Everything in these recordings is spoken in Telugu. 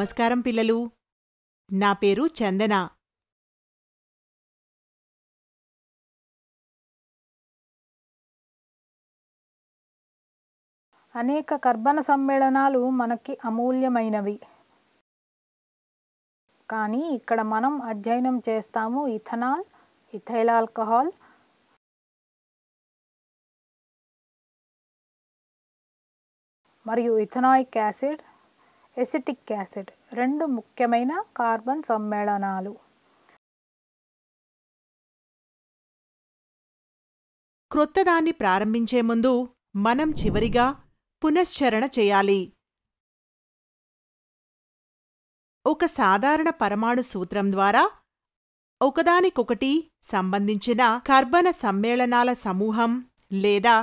నమస్కారం పిల్లలు నా పేరు చందన అనేక కర్బన సమ్మేళనాలు మనకి అమూల్యమైనవి కానీ ఇక్కడ మనం అధ్యయనం చేస్తాము ఇథనాల్ ఇథైల్ ఆల్కహాల్ మరియు ఇథనాయిక్ యాసిడ్ ఎసిటిక్ యాసిడ్ రెండు ముఖ్యమైన కార్బన్ సమ్మేళనాలు క్రొత్తదాన్ని ప్రారంభించే ముందు మనం చివరిగా పునశ్చరణ చేయాలి ఒక సాధారణ పరమాణు సూత్రం ద్వారా ఒకదానికొకటి సంబంధించిన కర్బన సమ్మేళనాల సమూహం లేదా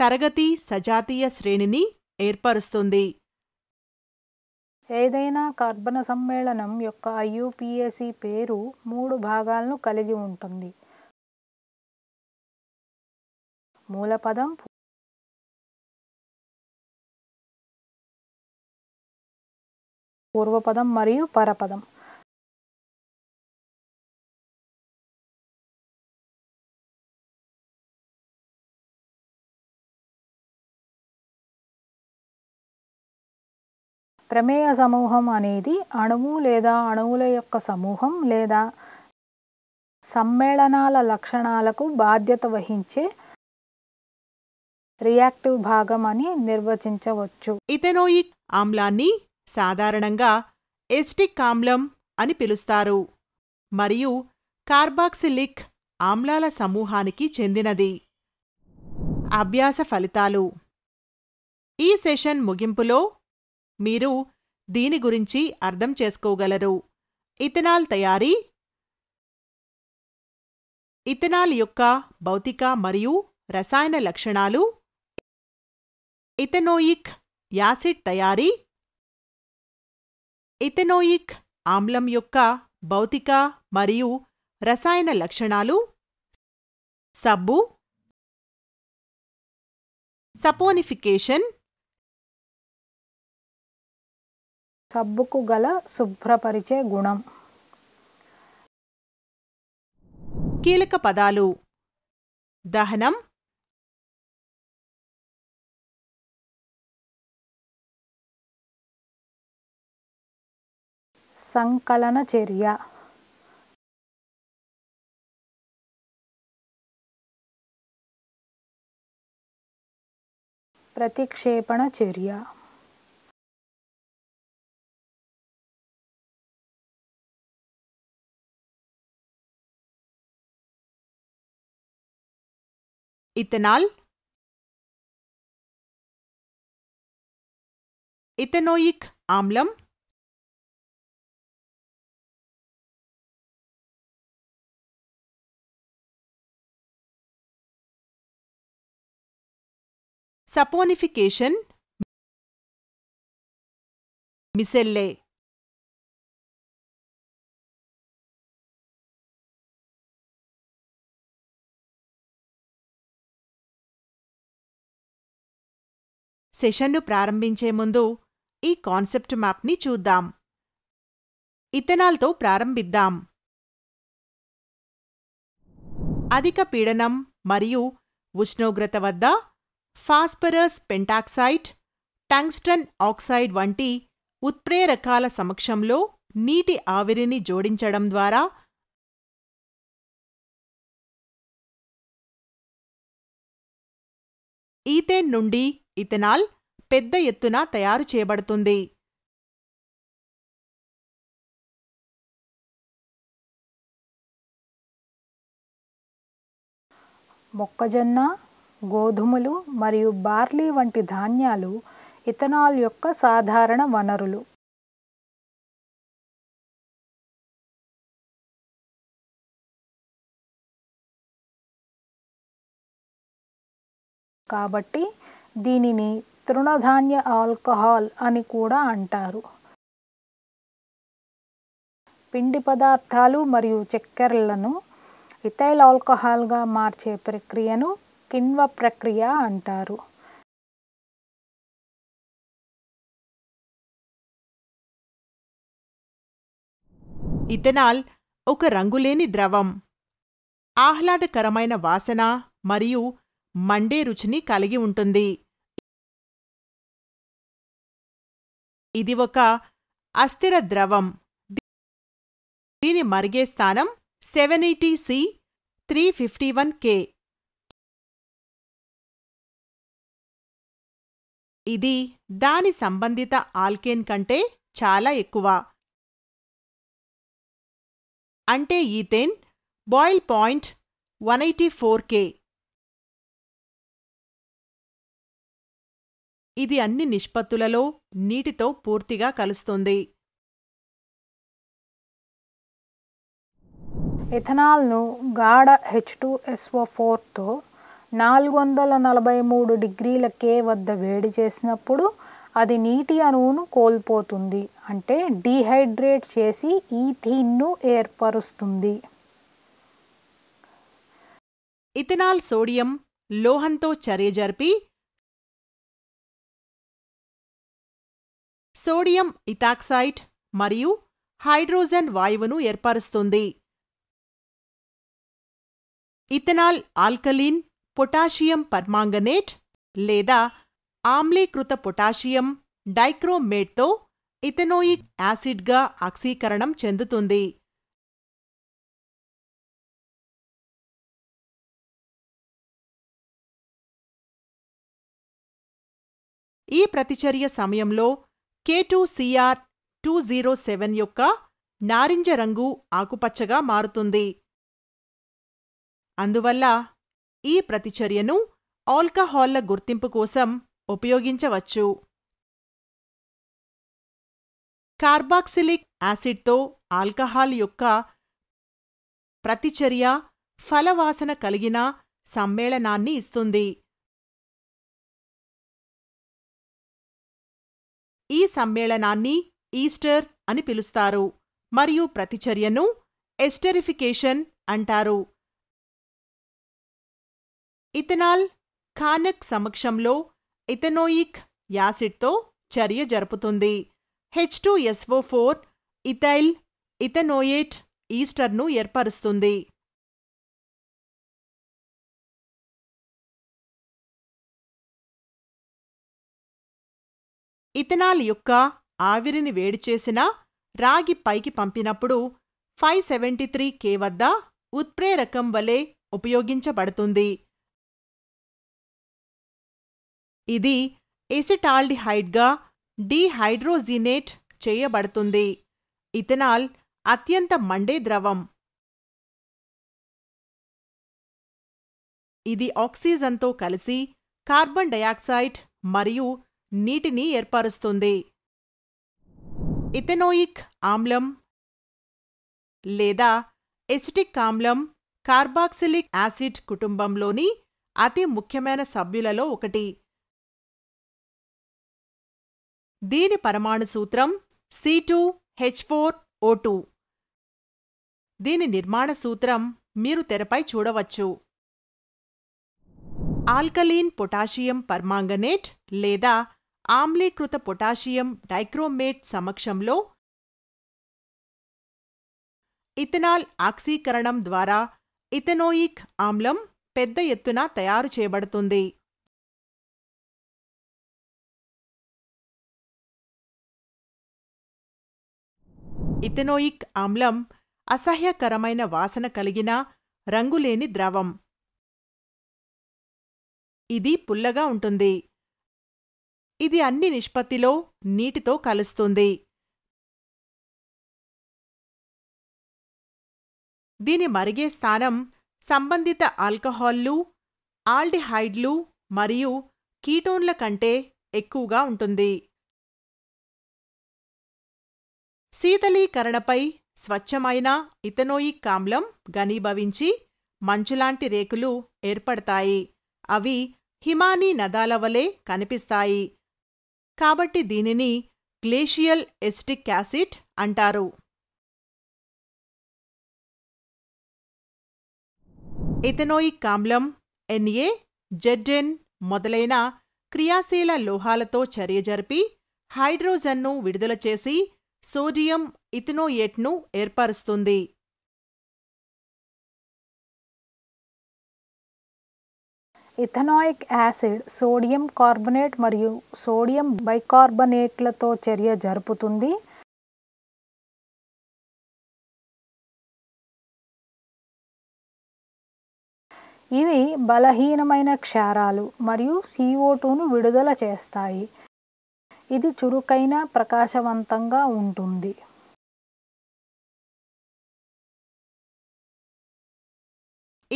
తరగతి సజాతీయ శ్రేణిని ఏర్పరుస్తుంది ఏదైనా కార్బన సమ్మేళనం యొక్క ఐయుపిఎసి పేరు మూడు భాగాలను కలిగి ఉంటుంది మూలపదం పూర్వపదం మరియు పరపదం ప్రమేయ సమూహం అనేది అణువు లేదా అణువుల యొక్క సమూహం లేదా సమ్మేళనాల లక్షణాలకు బాధ్యత వహించే రియాక్టివ్ భాగం అని నిర్వచించవచ్చు ఇథెనోయిక్ ఆమ్లాన్ని సాధారణంగా ఎస్టిక్ ఆమ్లం అని పిలుస్తారు మరియు కార్బాక్సిలిక్ ఆమ్లాల సమూహానికి చెందినది అభ్యాస ఫలితాలు ఈ సెషన్ ముగింపులో మీరు దీని గురించి అర్థం చేసుకోగలరు ఇథనాల్ తయారీ ఇథనాల్ యొక్క భౌతిక మరియు రసాయన లక్షణాలు ఇథనోయిక్ యాసిడ్ తయారీ ఇథనోయిక్ ఆమ్లం యొక్క భౌతిక మరియు రసాయన లక్షణాలు సబ్బు సపోనిఫికేషన్ సబ్బుకు గల శుభ్రపరిచే గుణం కీలక పదాలు దహనం సంకలన చర్య ప్రతిక్షేపణ చర్య इतनाल इथेनोइक आम्लम saponification miselle సెషన్ను ప్రారంభించే ముందు ఈ కాన్సెప్ట్ మ్యాప్ని చూద్దాం ఇథనాల్తో ప్రారంభిద్దాం అధిక పీడనం మరియు ఉష్ణోగ్రత వద్ద ఫాస్పరస్ పెంటాక్సైడ్ టంగ్స్టన్ ఆక్సైడ్ వంటి ఉత్ప్రేరకాల సమక్షంలో నీటి ఆవిరిని జోడించడం ద్వారా ఈథేన్ నుండి ఇథనాల్ పెద్ద ఎత్తున తయారు చేయబడుతుంది మొక్కజొన్న గోధుమలు మరియు బార్లీ వంటి ధాన్యాలు ఇథనాల్ యొక్క సాధారణ వనరులు కాబట్టి దీనిని తృణధాన్య ఆల్కహాల్ అని కూడా అంటారు పిండి పదార్థాలు మరియు చక్కెరలను ఇథైల్ ఆల్కహాల్గా మార్చే ప్రక్రియను కిణ్వ ప్రక్రియ అంటారు ఇథెనాల్ ఒక రంగులేని ద్రవం ఆహ్లాదకరమైన వాసన మరియు మండే రుచిని కలిగి ఉంటుంది ఇది ఒక అస్థిర ద్రవం దీని మరిగే స్థానం seven eighty C three fifty one K ఇది దాని సంబంధిత ఆల్కేన్ కంటే చాలా ఎక్కువ అంటే ethane boil point one eighty four K ఇది అన్ని నిష్పత్తులలో నీటితో పూర్తిగా కలుస్తుంది ఇథనాల్ను గాఢ హెచ్ టూ ఎస్ఓ ఫోర్తో నాలుగు వందల నలభై మూడు డిగ్రీల కే వద్ద వేడి చేసినప్పుడు అది నీటి అణువును కోల్పోతుంది అంటే డీహైడ్రేట్ చేసి ఈథీన్ను ఏర్పరుస్తుంది ఇథనాల్ సోడియం లోహంతో చర్య జరిపి సోడియం ఇథాక్సైట్ మరియు హైడ్రోజన్ వాయువును ఏర్పరుస్తుంది ఇథనాల్ ఆల్కలీన్ పొటాషియం పర్మాంగనేట్ లేదా ఆమ్లీకృత పొటాషియం డైక్రోమేట్తో ఇథనోయిక్ యాసిడ్గా ఆక్సీకరణం చెందుతుంది ఈ ప్రతిచర్య సమయంలో two CR two zero seven యొక్క నారింజ రంగు ఆకుపచ్చగా మారుతుంది అందువల్ల ఈ ప్రతిచర్యను ఆల్కహాల్ల గుర్తింపు కోసం ఉపయోగించవచ్చు కార్బాక్సిలిక్ యాసిడ్తో ఆల్కహాల్ యొక్క ప్రతిచర్య ఫలవాసన కలిగిన సమ్మేళనాన్ని ఇస్తుంది ఈ సమ్మేళనాన్ని ఈస్టర్ అని పిలుస్తారు మరియు ప్రతిచర్యను ఎస్టెరిఫికేషన్ అంటారు ఇథనాల్ ఖానక్ సమక్షంలో ఇథనోయిక్ యాసిడ్తో చర్య జరుపుతుంది H two SO four ethyl ethanoate ఈస్టర్ను ఏర్పరుస్తుంది ఇథనాల్ యొక్క ఆవిరిని వేడిచేసినా రాగి పైకి పంపినప్పుడు ఫైవ్ సెవెంటీ త్రీ కే వద్ద ఉత్ప్రేరకం వలె ఉపయోగించబడుతుంది ఇది ఎసిటాల్డిహైడ్గా డీహైడ్రోజినేట్ చేయబడుతుంది ఇథనాల్ అత్యంత మండే ద్రవం ఇది ఆక్సిజన్తో కలిసి కార్బన్ డయాక్సైడ్ మరియు నీటిని ఏర్పరుస్తుంది ఇథెనోయిక్ ఆమ్లం లేదా ఎసిటిక్ ఆమ్లం కార్బాక్సిలిక్ యాసిడ్ కుటుంబంలోని అతి ముఖ్యమైన సభ్యులలో ఒకటి దీని పరమాణు సూత్రం C two H four O two దీని నిర్మాణ సూత్రం మీరు తెరపై చూడవచ్చు ఆల్కలీన్ పొటాషియం పర్మాంగనేట్ లేదా ఆమ్లీకృత పొటాషియం డైక్రోమేట్ సమక్షంలో ఇథనాల్ ఆక్సీకరణం ద్వారా ఇథనోయిక్ ఆమ్లం పెద్ద ఎత్తున తయారు చేయబడుతుంది ఇథనోయిక్ ఆమ్లం అసహ్యకరమైన వాసన కలిగిన రంగులేని ద్రవం ఇది పుల్లగా ఉంటుంది ఇది అన్ని నిష్పత్తిలో నీటితో కలుస్తుంది దీని మరిగే స్థానం సంబంధిత ఆల్కహాల్లు ఆల్డిహైడ్లు మరియు కీటోన్ల కంటే ఎక్కువగా ఉంటుంది శీతలీకరణపై స్వచ్ఛమైన ఇథనోయిక్ ఆమ్లం ఘనీభవించి మంచులాంటి రేకులు ఏర్పడతాయి అవి హిమానీ నదాల వలె కనిపిస్తాయి కాబట్టి దీనిని గ్లేషియల్ ఎస్టిక్ యాసిడ్ అంటారు ఇథనోయిక్ ఆమ్లం ఎన్ఏ జెడ్ఎన్ మొదలైన క్రియాశీల లోహాలతో చర్య జరిపి హైడ్రోజన్ను విడుదల చేసి సోడియం ఇథనోయేట్ను ఏర్పరుస్తుంది ఇథనాయిక్ యాసిడ్ సోడియం కార్బనేట్ మరియు సోడియం బైకార్బనేట్లతో చర్య జరుపుతుంది ఇవి బలహీనమైన క్షారాలు మరియు సిఓ టూను విడుదల చేస్తాయి ఇది చురుకైన ప్రకాశవంతంగా ఉంటుంది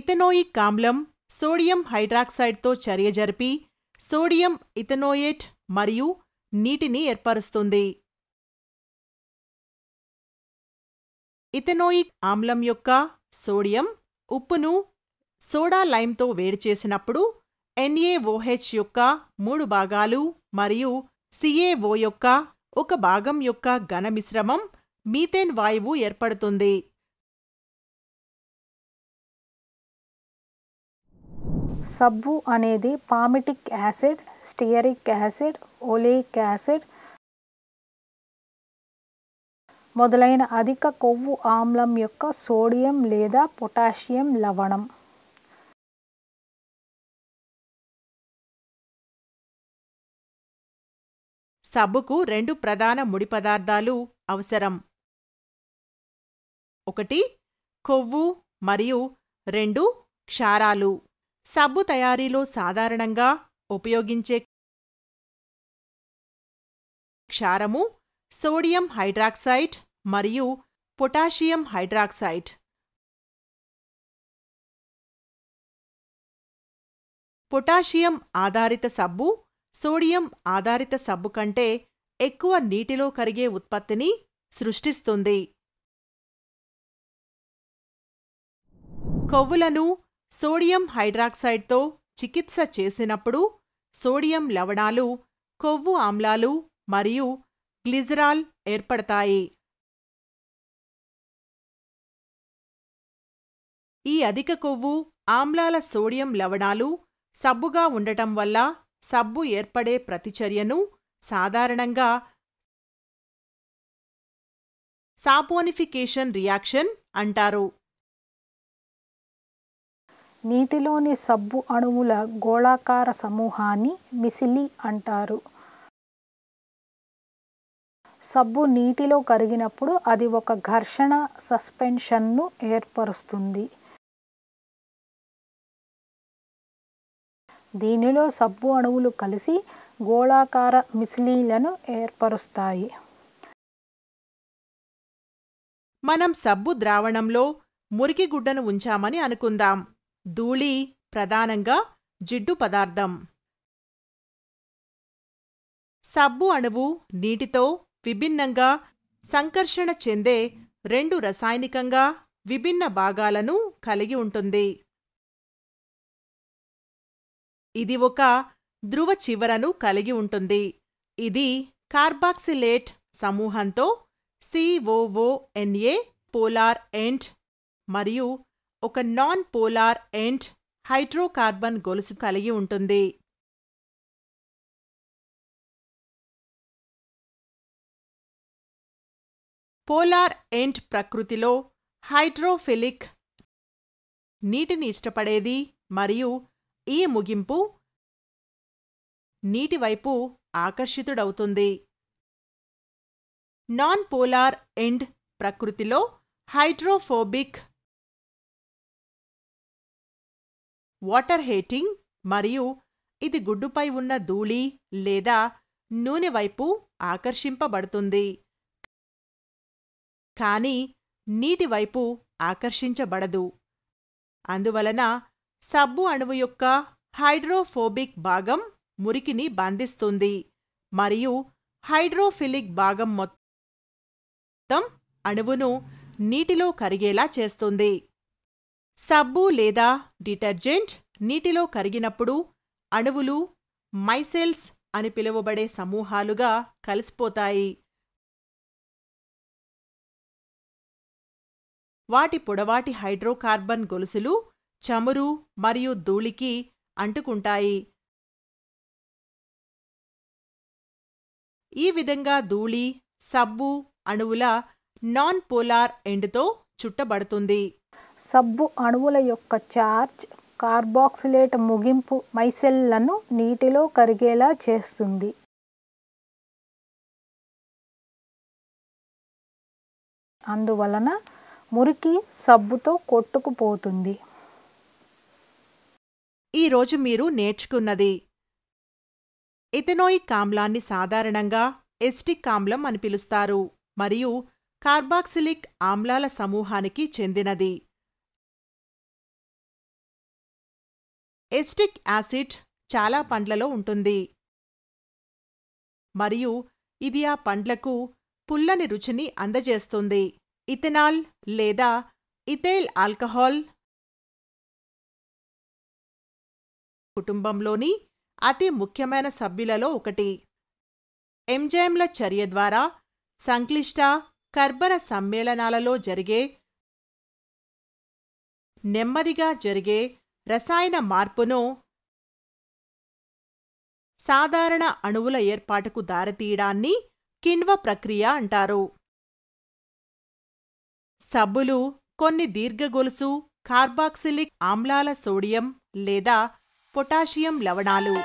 ఇథనోయిక్ ఆమ్లం సోడియం హైడ్రాక్సైడ్తో చర్య జరిపి సోడియం ఇథనోయేట్ మరియు నీటిని ఏర్పరుస్తుంది ఇథనోయిక్ ఆమ్లం యొక్క సోడియం ఉప్పును సోడా లైమ్తో వేడి చేసినప్పుడు ఎన్ఏఓహెచ్ యొక్క మూడు భాగాలు మరియు సిఏఓ యొక్క ఒక భాగం యొక్క ఘన మిశ్రమం మీథేన్ వాయువు ఏర్పడుతుంది సబ్బు అనేది palmitic acid stearic acid oleic acid మొదలైన అధిక కొవ్వు ఆమ్లం యొక్క సోడియం లేదా పొటాషియం లవణం సబ్బుకు రెండు ప్రధాన ముడి పదార్థాలు అవసరం ఒకటి కొవ్వు మరియు రెండు క్షారాలు సబ్బు తయారీలో సాధారణంగా ఉపయోగించే క్షారము సోడియం హైడ్రాక్సైడ్ మరియు పొటాషియం హైడ్రాక్సైడ్ పొటాషియం ఆధారిత సబ్బు సోడియం ఆధారిత సబ్బు కంటే ఎక్కువ నీటిలో కరిగే ఉత్పత్తిని సృష్టిస్తుంది కొవ్వులను సోడియం హైడ్రాక్సైడ్తో చికిత్స చేసినప్పుడు సోడియం లవణాలు కొవ్వు ఆమ్లాలు మరియు గ్లిజరాల్ ఏర్పడతాయి ఈ అధిక కొవ్వు ఆమ్లాల సోడియం లవణాలు సబ్బుగా ఉండటం వల్ల సబ్బు ఏర్పడే ప్రతిచర్యను సాధారణంగా సాపోనిఫికేషన్ రియాక్షన్ అంటారు నీటిలోని సబ్బు అణువుల గోళాకార సమూహాన్ని మిసిలి అంటారు సబ్బు నీటిలో కరిగినప్పుడు అది ఒక ఘర్షణ సస్పెన్షన్ను ఏర్పరుస్తుంది దీనిలో సబ్బు అణువులు కలిసి గోళాకార మిసిలీలను ఏర్పరుస్తాయి మనం సబ్బు ద్రావణంలో గుడ్డను ఉంచామని అనుకుందాం ధూళి ప్రధానంగా జిడ్డు పదార్థం సబ్బు అణువు నీటితో విభిన్నంగా సంకర్షణ చెందే రెండు రసాయనికంగా విభిన్న భాగాలను కలిగి ఉంటుంది ఇది ఒక ధ్రువ చివరను కలిగి ఉంటుంది ఇది కార్బాక్సిలేట్ సమూహంతో సిఓఓఎన్ఏ పోలార్ ఎంట్ మరియు ఒక నాన్ పోలార్ ఎండ్ హైడ్రోకార్బన్ గొలుసు కలిగి ఉంటుంది పోలార్ ఎండ్ ప్రకృతిలో హైడ్రోఫిలిక్ నీటిని ఇష్టపడేది మరియు ఈ ముగింపు నీటివైపు ఆకర్షితుడవుతుంది నాన్ పోలార్ ఎండ్ ప్రకృతిలో హైడ్రోఫోబిక్ వాటర్ హేటింగ్ మరియు ఇది గుడ్డుపై ఉన్న ధూళి లేదా నూనె వైపు ఆకర్షింపబడుతుంది కానీ నీటి వైపు ఆకర్షించబడదు అందువలన సబ్బు అణువు యొక్క హైడ్రోఫోబిక్ భాగం మురికిని బంధిస్తుంది మరియు హైడ్రోఫిలిక్ భాగం మొత్తం అణువును నీటిలో కరిగేలా చేస్తుంది సబ్బు లేదా డిటర్జెంట్ నీటిలో కరిగినప్పుడు అణువులు మైసెల్స్ అని పిలువబడే సమూహాలుగా కలిసిపోతాయి వాటి పొడవాటి హైడ్రోకార్బన్ గొలుసులు చమురు మరియు ధూళికి అంటుకుంటాయి ఈ విధంగా ధూళి సబ్బు అణువుల నాన్ పోలార్ ఎండ్తో చుట్టబడుతుంది సబ్బు అణువుల యొక్క చార్జ్ కార్బాక్సిలేట్ ముగింపు మైసెల్లను నీటిలో కరిగేలా చేస్తుంది అందువలన మురికి సబ్బుతో కొట్టుకుపోతుంది ఈరోజు మీరు నేర్చుకున్నది ఇథెనోయిక్ ఆమ్లాన్ని సాధారణంగా ఎస్టిక్ ఆమ్లం అని పిలుస్తారు మరియు కార్బాక్సిలిక్ ఆమ్లాల సమూహానికి చెందినది ఎస్టిక్ యాసిడ్ చాలా పండ్లలో ఉంటుంది మరియు ఇది ఆ పండ్లకు పుల్లని రుచిని అందజేస్తుంది ఇథెనాల్ లేదా ఇథైల్ ఆల్కహాల్ కుటుంబంలోని అతి ముఖ్యమైన సభ్యులలో ఒకటి ఎంజైమ్ల చర్య ద్వారా సంక్లిష్ట కర్బన సమ్మేళనాలలో జరిగే నెమ్మదిగా జరిగే రసాయన మార్పును సాధారణ అణువుల ఏర్పాటుకు దారితీయడాన్ని కిణ్వ ప్రక్రియ అంటారు సబ్బులు కొన్ని దీర్ఘగొలుసు కార్బాక్సిలిక్ ఆమ్లాల సోడియం లేదా పొటాషియం లవణాలు